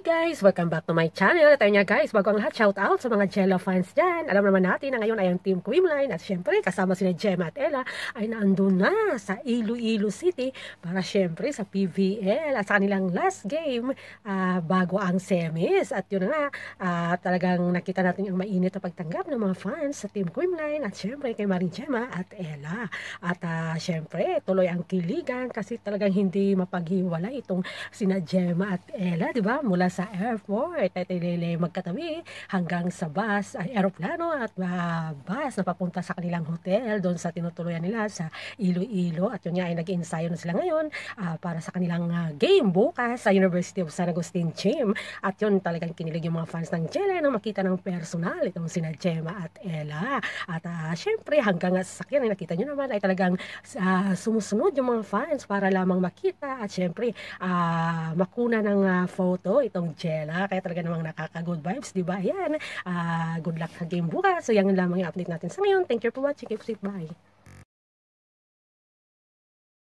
guys! Welcome back to my channel. Tayo nga guys, bago ang lahat, shout out sa mga Jello fans dyan. Alam naman natin na ngayon ay ang Team Quimline at syempre kasama sila Gemma at Ella ay naandun na sa Iloilo City para syempre sa PVL at sa kanilang last game uh, bago ang semis. At yun na nga, uh, talagang nakita natin yung mainit na pagtanggap ng mga fans sa Team Quimline at syempre kay Maring Gemma at Ella. At uh, syempre, tuloy ang kiligan kasi talagang hindi mapaghiwala itong sina Gemma at Ella, di ba? Mula sa airport at ililay magkatabi hanggang sa bus, ay aeroplano at uh, bus na papunta sa kanilang hotel doon sa tinutuluyan nila sa Iloilo at yun nga ay nag-ensayo na sila ngayon uh, para sa kanilang uh, game bukas sa University of San Agustin Gym at yun talagang kinilig yung mga fans ng Jella nang makita ng personal itong sina Gemma at Ella at uh, syempre hanggang sa sakyan ay nakita nyo naman ay talagang uh, sumusunod yung mga fans para lamang makita at syempre uh, makuna ng uh, photo ito itong Jella. Kaya talaga namang nakaka-good vibes, di ba? Ayan. Uh, good luck sa game bukas. So, yan lang mga update natin sa ngayon. Thank you for watching. Keep safe. Bye.